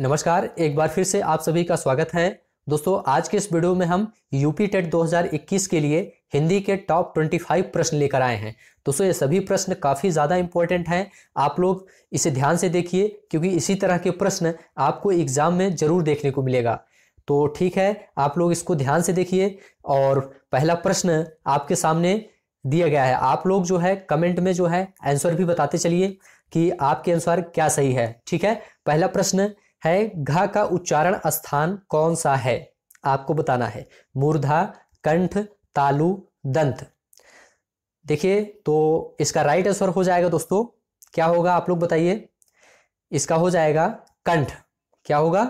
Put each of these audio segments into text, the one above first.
नमस्कार एक बार फिर से आप सभी का स्वागत है दोस्तों आज के इस वीडियो में हम यूपी टेट 2021 के लिए हिंदी के टॉप 25 प्रश्न लेकर आए हैं दोस्तों ये सभी प्रश्न काफ़ी ज़्यादा इंपॉर्टेंट हैं आप लोग इसे ध्यान से देखिए क्योंकि इसी तरह के प्रश्न आपको एग्ज़ाम में ज़रूर देखने को मिलेगा तो ठीक है आप लोग इसको ध्यान से देखिए और पहला प्रश्न आपके सामने दिया गया है आप लोग जो है कमेंट में जो है आंसर भी बताते चलिए कि आपके अनुसार क्या सही है ठीक है पहला प्रश्न है घा का उच्चारण स्थान कौन सा है आपको बताना है मूर्धा कंठ तालु दंत देखिए तो इसका राइट आंसर हो जाएगा दोस्तों क्या होगा आप लोग बताइए इसका हो जाएगा कंठ क्या होगा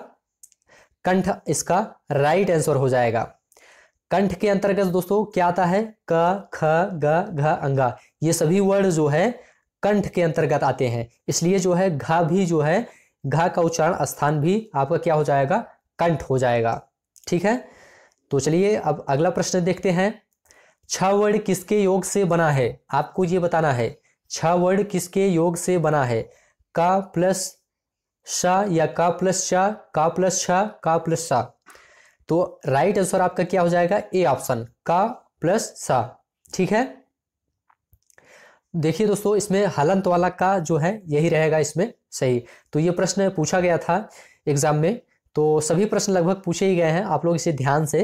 कंठ इसका राइट आंसर हो जाएगा कंठ के अंतर्गत दोस्तों क्या आता है क ख ग घ अंगा ये सभी वर्ड जो है कंठ के अंतर्गत आते हैं इसलिए जो है घा भी जो है घा का उच्चारण स्थान भी आपका क्या हो जाएगा कंठ हो जाएगा ठीक है तो चलिए अब अगला प्रश्न देखते हैं छ वर्ड किसके योग से बना है आपको ये बताना है छ वर्ड किसके योग से बना है का प्लस शाह या का प्लस शाह का प्लस छ का प्लस सा तो राइट आंसर आपका क्या हो जाएगा ए ऑप्शन का प्लस सा ठीक है देखिए दोस्तों इसमें हलंत वाला का जो है यही रहेगा इसमें सही तो ये प्रश्न पूछा गया था एग्जाम में तो सभी प्रश्न लगभग पूछे ही गए हैं आप लोग इसे ध्यान से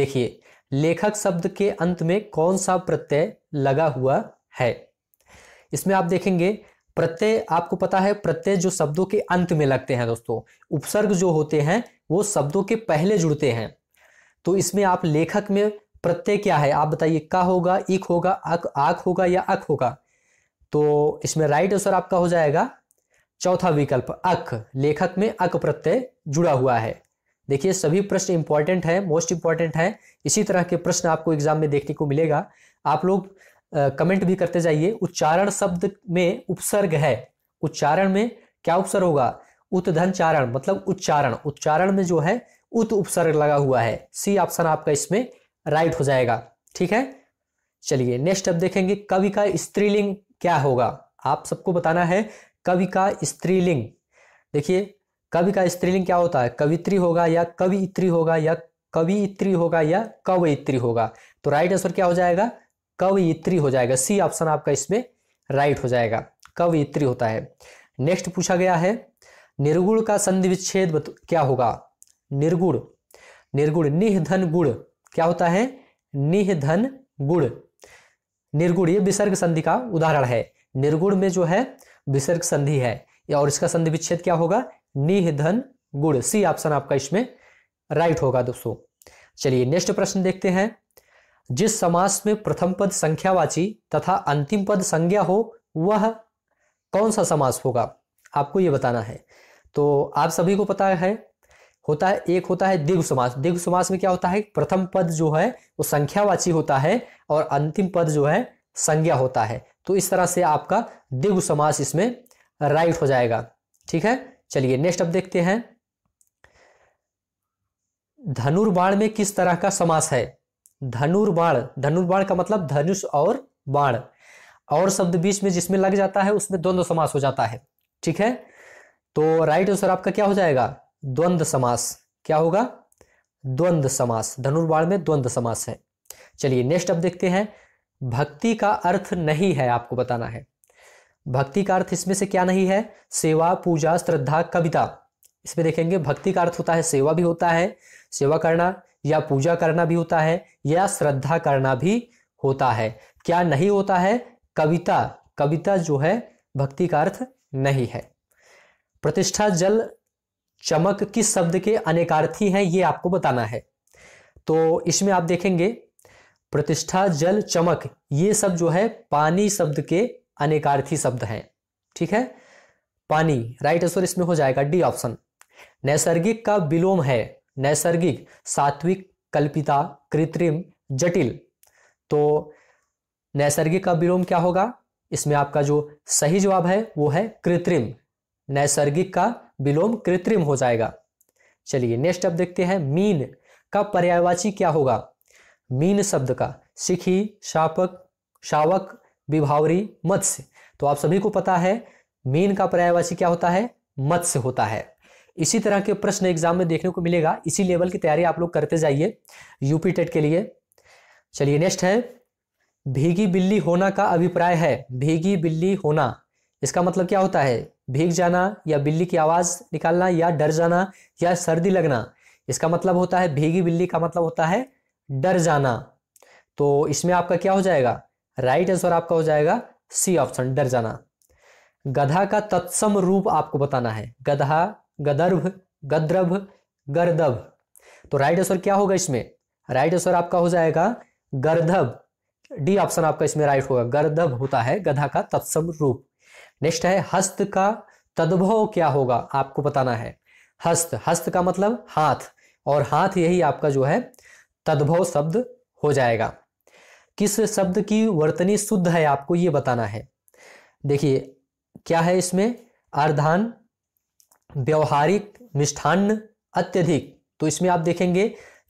देखिए लेखक शब्द के अंत में कौन सा प्रत्यय लगा हुआ है इसमें आप देखेंगे प्रत्यय आपको पता है प्रत्यय जो शब्दों के अंत में लगते हैं दोस्तों उपसर्ग जो होते हैं वो शब्दों के पहले जुड़ते हैं तो इसमें आप लेखक में प्रत्यय क्या है आप बताइए का होगा इक होगा अक आक होगा या अक होगा तो इसमें राइट आंसर आपका हो जाएगा चौथा विकल्प अक लेखक में अक प्रत्यय जुड़ा हुआ है देखिए सभी प्रश्न इंपॉर्टेंट है मोस्ट इंपॉर्टेंट है इसी तरह के प्रश्न आपको एग्जाम में देखने को मिलेगा आप लोग कमेंट भी करते जाइए उच्चारण शब्द में उपसर्ग है उच्चारण में क्या उपसर्ग होगा उत्धन चारण मतलब उच्चारण उच्चारण में जो है उत उपसर्ग लगा हुआ है सी ऑप्शन आपका इसमें राइट हो जाएगा ठीक है चलिए नेक्स्ट अब देखेंगे कवि का स्त्रीलिंग क्या होगा आप सबको बताना है कवि का स्त्रीलिंग देखिए कवि का स्त्रीलिंग क्या होता है कवित्री होगा या कवित्री होगा या कवित्री होगा या कवयित्री होगा तो राइट आंसर क्या हो जाएगा कवयित्री हो जाएगा सी ऑप्शन आपका इसमें राइट हो जाएगा कवयित्री होता है नेक्स्ट पूछा गया है निर्गुण का संधि विच्छेद क्या होगा निर्गुण निर्गुण निधन गुण क्या होता है धन गुण निर्गुण ये विसर्ग संधि का उदाहरण है निर्गुण में जो है विसर्ग संधि है और इसका संधि विच्छेद क्या होगा निधन गुण सी ऑप्शन आपका इसमें राइट होगा दोस्तों चलिए नेक्स्ट प्रश्न देखते हैं जिस समास में प्रथम पद संख्यावाची तथा अंतिम पद संज्ञा हो वह कौन सा समास होगा आपको यह बताना है तो आप सभी को पता है होता है एक होता है दीर्घ समास दीर्घ समास में क्या होता है प्रथम पद जो है वो संख्यावाची होता है और अंतिम पद जो है संज्ञा होता है तो इस तरह से आपका दीर्घ समास इसमें राइट हो जाएगा ठीक है चलिए नेक्स्ट अब देखते हैं धनुर्बाण में किस तरह का समास है धनुर्बाण धनुर्बाण का मतलब धनुष और बाण और शब्द बीच में जिसमें लग जाता है उसमें द्वंद्व समास हो जाता है ठीक है तो राइट आंसर आपका क्या हो जाएगा द्वंद समास क्या होगा द्वंद्व समास धनुर्वाण में द्वंद्व समास है चलिए नेक्स्ट अब देखते हैं भक्ति का अर्थ नहीं है आपको बताना है भक्ति का अर्थ इसमें से क्या नहीं है सेवा पूजा श्रद्धा कविता इसमें देखेंगे भक्ति का अर्थ होता है सेवा भी होता है सेवा करना या पूजा करना भी होता है या श्रद्धा करना भी होता है क्या नहीं होता है कविता कविता जो है भक्ति का अर्थ नहीं है प्रतिष्ठा जल चमक किस शब्द के अनेकार्थी हैं ये आपको बताना है तो इसमें आप देखेंगे प्रतिष्ठा जल चमक ये सब जो है पानी शब्द के अनेकार्थी शब्द हैं ठीक है पानी राइट आंसर इसमें हो जाएगा डी ऑप्शन नैसर्गिक का विलोम है नैसर्गिक सात्विक कल्पिता कृत्रिम जटिल तो नैसर्गिक का विलोम क्या होगा इसमें आपका जो सही जवाब है वो है कृत्रिम नैसर्गिक का विलोम कृत्रिम हो जाएगा चलिए नेक्स्ट अब देखते हैं मीन का पर्यायवाची क्या होगा मीन शब्द का सिखी शापक शावक विभावरी मत्स्य तो आप सभी को पता है मीन का पर्यायवाची क्या होता है मत्स्य होता है इसी तरह के प्रश्न एग्जाम में देखने को मिलेगा इसी लेवल की तैयारी आप लोग करते जाइए यूपी टेट के लिए चलिए नेक्स्ट है भीगी बिल्ली होना का अभिप्राय है भीगी बिल्ली होना इसका मतलब क्या होता है भीग जाना या बिल्ली की आवाज़ निकालना या डर जाना या सर्दी लगना इसका मतलब होता है भीगी बिल्ली का मतलब होता है डर जाना तो इसमें आपका क्या हो जाएगा राइट आंसर आपका हो जाएगा सी ऑप्शन डर जाना गधा का तत्सम रूप आपको बताना है गधा गदर्भ गद्रभ गर्दभ तो राइट आंसर क्या होगा इसमें राइट आंसर आपका हो जाएगा गर्धभ डी ऑप्शन आपका इसमें राइट होगा गर्दभ होता है गधा का तत्सम रूप नेक्स्ट है हस्त का तद्भव क्या होगा आपको बताना है हस्त हस्त का मतलब हाथ और हाथ यही आपका जो है तद्भव शब्द हो जाएगा किस शब्द की वर्तनी शुद्ध है आपको ये बताना है देखिए क्या है इसमें अर्धान व्यवहारिक मिष्ठान्न अत्यधिक तो इसमें आप देखेंगे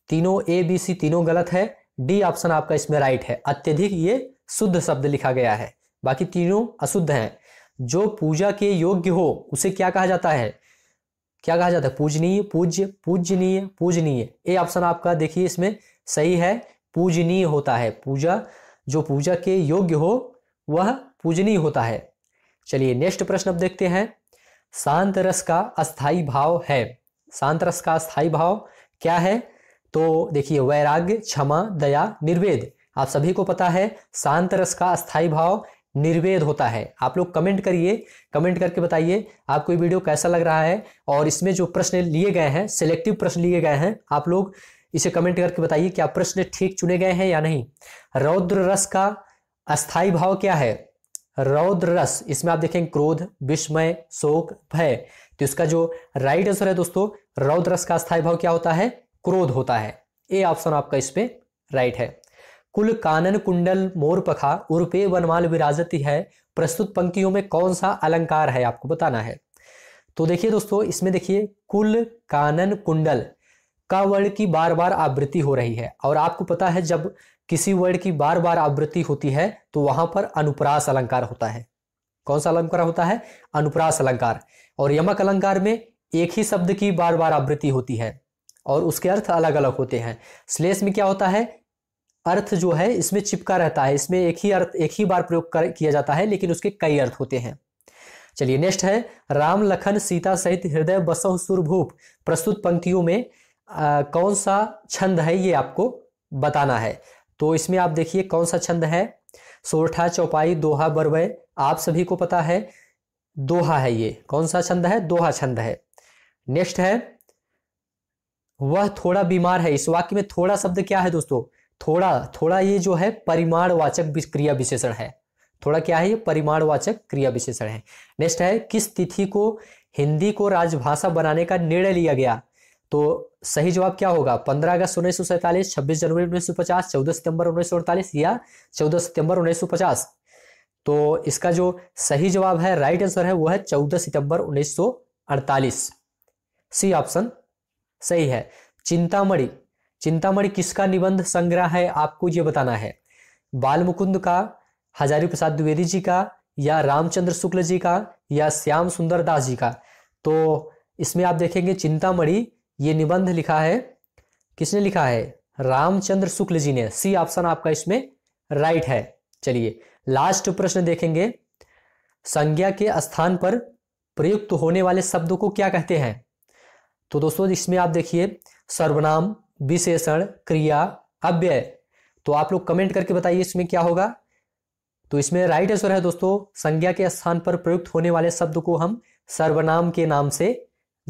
तीनों ए बी सी तीनों गलत है डी ऑप्शन आपका इसमें राइट है अत्यधिक ये शुद्ध शब्द लिखा गया है बाकी तीनों अशुद्ध हैं जो पूजा के योग्य हो उसे क्या कहा जाता है क्या कहा जाता है पूजनीय पूज्य पूजनीय पूजनीय ए ऑप्शन आपका देखिए इसमें सही है पूजनीय होता है पूजा जो पूजा के योग्य हो वह पूजनीय होता है चलिए नेक्स्ट प्रश्न अब देखते हैं शांत रस का अस्थाई भाव है शांत रस का अस्थाई भाव क्या है तो देखिए वैराग्य क्षमा दया निर्वेद आप सभी को पता है शांत रस का अस्थाई भाव निर्वेद होता है आप लोग कमेंट करिए कमेंट करके बताइए आपको ये वीडियो कैसा लग रहा है और इसमें जो प्रश्न लिए गए हैं सिलेक्टिव प्रश्न लिए गए हैं आप लोग इसे कमेंट करके बताइए क्या प्रश्न ठीक चुने गए हैं या नहीं रौद्र रस का अस्थाई भाव क्या है रौद्र रस इसमें आप देखेंगे क्रोध विस्मय शोक भय तो इसका जो राइट आंसर है दोस्तों रौद्र रस का अस्थाई भाव क्या होता है क्रोध होता है ए ऑप्शन आपका इसमें राइट है कुल कानन कुंडल मोर पखा उर्पे वनमाल विराजती है प्रस्तुत पंक्तियों में कौन सा अलंकार है आपको बताना है तो देखिए दोस्तों इसमें देखिए कुल कानन कुंडल का वर्ड की बार बार आवृत्ति हो रही है और आपको पता है जब किसी वर्ड की बार बार आवृत्ति होती है तो वहां पर अनुप्रास अलंकार होता है कौन सा अलंकार होता है अनुप्रास अलंकार और यमक अलंकार में एक ही शब्द की बार बार आवृत्ति होती है और उसके अर्थ अलग अलग होते हैं श्लेष में क्या होता है अर्थ जो है इसमें चिपका रहता है इसमें एक ही अर्थ एक ही बार प्रयोग कर, किया जाता है लेकिन उसके कई अर्थ होते हैं चलिए नेक्स्ट है राम लखन सीता सहित हृदय बसह सुरभूप प्रस्तुत पंक्तियों में आ, कौन सा छंद है ये आपको बताना है तो इसमें आप देखिए कौन सा छंद है सोरठा चौपाई दोहा बरवय आप सभी को पता है दोहा है ये कौन सा छंद है दोहा छंद है नेक्स्ट है वह थोड़ा बीमार है इस वाक्य में थोड़ा शब्द क्या है दोस्तों थोड़ा थोड़ा ये जो है परिमाणवाचक क्रिया विशेषण है थोड़ा क्या है ये परिमाणवाचक क्रिया विशेषण है नेक्स्ट है किस तिथि को हिंदी को राजभाषा बनाने का निर्णय लिया गया तो सही जवाब क्या होगा 15 अगस्त उन्नीस सौ सैंतालीस छब्बीस जनवरी उन्नीस सौ पचास चौदह सितंबर उन्नीस सौ अड़तालीस या चौदह सितंबर उन्नीस सौ पचास तो इसका जो सही जवाब है राइट आंसर है वो है चौदह सितंबर उन्नीस सौ अड़तालीस सी ऑप्शन सही है चिंतामणि चिंतामणि किसका निबंध संग्रह है आपको ये बताना है बाल मुकुंद का हजारी प्रसाद द्विवेदी जी का या रामचंद्र शुक्ल जी का या श्याम सुंदर दास जी का तो इसमें आप देखेंगे चिंतामणि ये निबंध लिखा है किसने लिखा है रामचंद्र शुक्ल जी ने सी ऑप्शन आपका इसमें राइट है चलिए लास्ट प्रश्न देखेंगे संज्ञा के स्थान पर प्रयुक्त होने वाले शब्दों को क्या कहते हैं तो दोस्तों इसमें आप देखिए सर्वनाम विशेषण क्रिया अव्यय तो आप लोग कमेंट करके बताइए इसमें क्या होगा तो इसमें राइट आंसर है दोस्तों संज्ञा के स्थान पर प्रयुक्त होने वाले शब्द को हम सर्वनाम के नाम से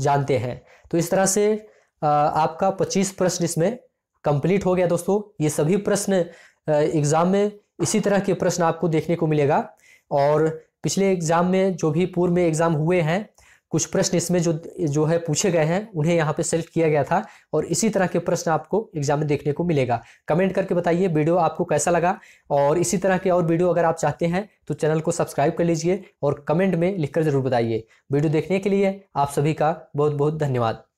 जानते हैं तो इस तरह से आपका 25 प्रश्न इसमें कंप्लीट हो गया दोस्तों ये सभी प्रश्न एग्जाम में इसी तरह के प्रश्न आपको देखने को मिलेगा और पिछले एग्जाम में जो भी पूर्व में एग्जाम हुए हैं कुछ प्रश्न इसमें जो जो है पूछे गए हैं उन्हें यहाँ पे सेलेक्ट किया गया था और इसी तरह के प्रश्न आपको एग्जाम में देखने को मिलेगा कमेंट करके बताइए वीडियो आपको कैसा लगा और इसी तरह के और वीडियो अगर आप चाहते हैं तो चैनल को सब्सक्राइब कर लीजिए और कमेंट में लिखकर ज़रूर बताइए वीडियो देखने के लिए आप सभी का बहुत बहुत धन्यवाद